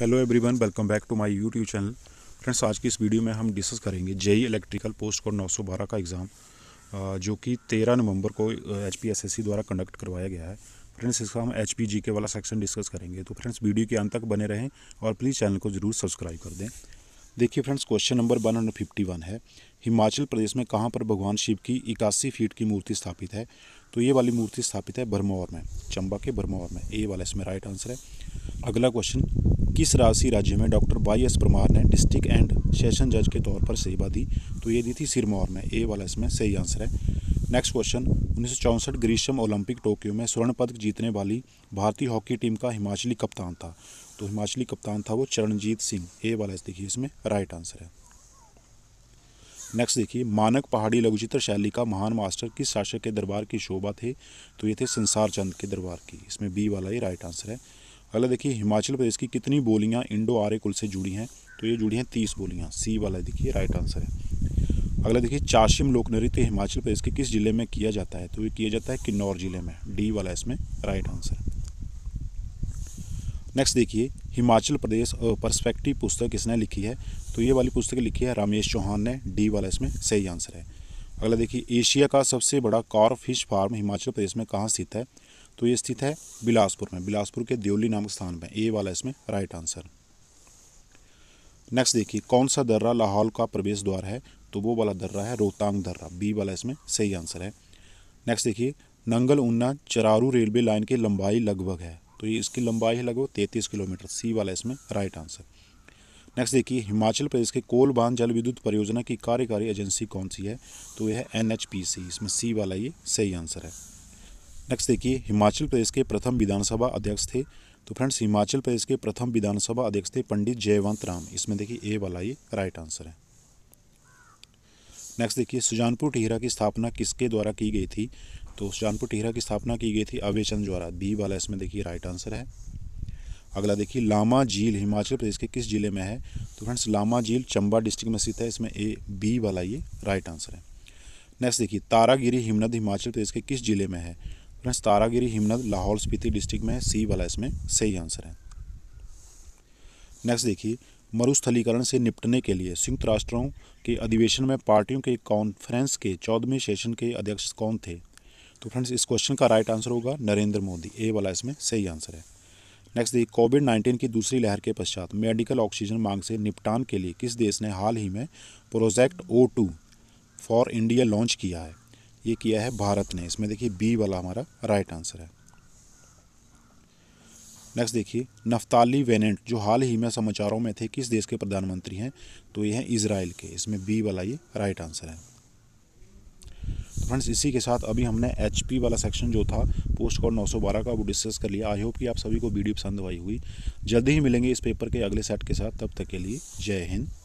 hello everyone welcome back to my YouTube channel friends आज की इस वीडियो में हम डिस्कस करेंगे जेई इलेक्ट्रिकल पोस्ट कोड 912 का एग्ज़ाम जो कि 13 नवंबर को एचपीएसएससी द्वारा कंडक्ट करवाया गया है फ्रेंड्स इसका हम एच के वाला सेक्शन डिस्कस करेंगे तो फ्रेंड्स वीडियो के अंत तक बने रहें और प्लीज़ चैनल को ज़रूर सब्सक्राइब कर दें देखिए friends question number one hundred fifty one है हिमाचल प्रदेश में कहाँ पर भगवान शिव की इक्यासी फीट की मूर्ति स्थापित है तो ये वाली मूर्ति स्थापित है भरमौर में चंबा के भरमौर में ए वाला इसमें राइट आंसर है अगला क्वेश्चन किस राशि राज्य में डॉक्टर वाई एस परमार ने डिस्ट्रिक्ट एंड सेशन जज के तौर पर सेवा दी तो ये दी थी सिरमौर में ए वाला इसमें सही आंसर है नेक्स्ट क्वेश्चन उन्नीस ग्रीष्म ओलंपिक टोक्यो में स्वर्ण पदक जीतने वाली भारतीय हॉकी टीम का हिमाचली कप्तान था तो हिमाचली कप्तान था वो चरणजीत सिंह ए वाला इस देखिए इसमें राइट आंसर है नेक्स्ट देखिए मानक पहाड़ी लघुचित्र शैली का महान मास्टर किस शासक के दरबार की शोभा थे तो ये थे संसार चंद के दरबार की इसमें बी वाला ही राइट आंसर है अगला देखिए हिमाचल प्रदेश की कितनी बोलियाँ इंडो आर्य कुल से जुड़ी हैं तो ये जुड़ी हैं तीस बोलियाँ सी वाला देखिए राइट आंसर है अगला देखिए चाशिम लोक नृत्य हिमाचल प्रदेश के किस जिले में किया जाता है तो ये किया जाता है किन्नौर जिले में डी वाला इसमें राइट आंसर है नेक्स्ट देखिए हिमाचल प्रदेश परस्पेक्टिव पुस्तक किसने लिखी है तो ये वाली पुस्तक लिखी है रामेश चौहान ने डी वाला इसमें सही आंसर है अगला देखिए एशिया का सबसे बड़ा carp fish farm Himachal Pradesh में कहाँ स्थित है तो ये स्थित है बिलासपुर में बिलासपुर के देवली नामक स्थान में ए वाला इसमें राइट आंसर नेक्स्ट देखिए कौन सा दर्रा लाहौल का प्रवेश द्वार है तो वो वाला दर्रा है रोहतांग दर्रा बी वाला इसमें सही आंसर है नेक्स्ट देखिए नंगल उन्ना चरारू रेलवे लाइन की लंबाई लगभग है तो ये इसकी लंबाई है लगभग तैंतीस किलोमीटर सी वाला इसमें राइट आंसर नेक्स्ट देखिए हिमाचल प्रदेश के कोलबान जल विद्युत परियोजना की कार्यकारी एजेंसी कौन सी है तो यह है एन इसमें सी वाला ये सही आंसर है नेक्स्ट देखिए हिमाचल प्रदेश के प्रथम विधानसभा अध्यक्ष थे तो फ्रेंड्स हिमाचल प्रदेश के प्रथम विधानसभा अध्यक्ष थे पंडित जयवंत राम इसमें देखिए ए वाला ये राइट आंसर है नेक्स्ट देखिए सुजानपुर टिहरा की स्थापना किसके द्वारा की गई थी तो सुजानपुर टिहरा की स्थापना की गई थी अवेचंद द्वारा बी वाला इसमें देखिए राइट आंसर है अगला देखिए लामा झील हिमाचल प्रदेश के किस जिले में है तो फ्रेंड्स लामा झील चंबा डिस्ट्रिक्ट में स्थित है इसमें ए बी वाला ये राइट आंसर है नेक्स्ट देखिए तारागिरी हिमनद हिमाचल प्रदेश के किस जिले में है फ्रेंड्स तारागिरी हिमनद लाहौल स्पीति डिस्ट्रिक्ट में सी वाला इसमें सही आंसर है नेक्स्ट देखिए मरुस्थलीकरण से निपटने के लिए संयुक्त राष्ट्रों के अधिवेशन में पार्टियों के कॉन्फ्रेंस के चौदहवें सेशन के अध्यक्ष कौन थे तो फ्रेंड्स इस क्वेश्चन का राइट आंसर होगा नरेंद्र मोदी ए वाला इसमें सही आंसर है नेक्स्ट देखिए कोविड नाइन्टीन की दूसरी लहर के पश्चात मेडिकल ऑक्सीजन मांग से निपटान के लिए किस देश ने हाल ही में project O two for India launch किया है ये किया है भारत ने इसमें देखिए बी वाला हमारा राइट आंसर है नेक्स्ट देखिए नफ्ताली वेनेंट जो हाल ही में समाचारों में थे किस देश के प्रधानमंत्री हैं तो ये हैं इसराइल के इसमें बी वाला ये राइट आंसर है तो फ्रेंड्स इसी के साथ अभी हमने एच वाला सेक्शन जो था पोस्ट कोड 912 का वो डिस्कस कर लिया आई होप कि आप सभी को वीडियो पसंद आई हुई जल्दी ही मिलेंगे इस पेपर के अगले सेट के साथ तब तक के लिए जय हिंद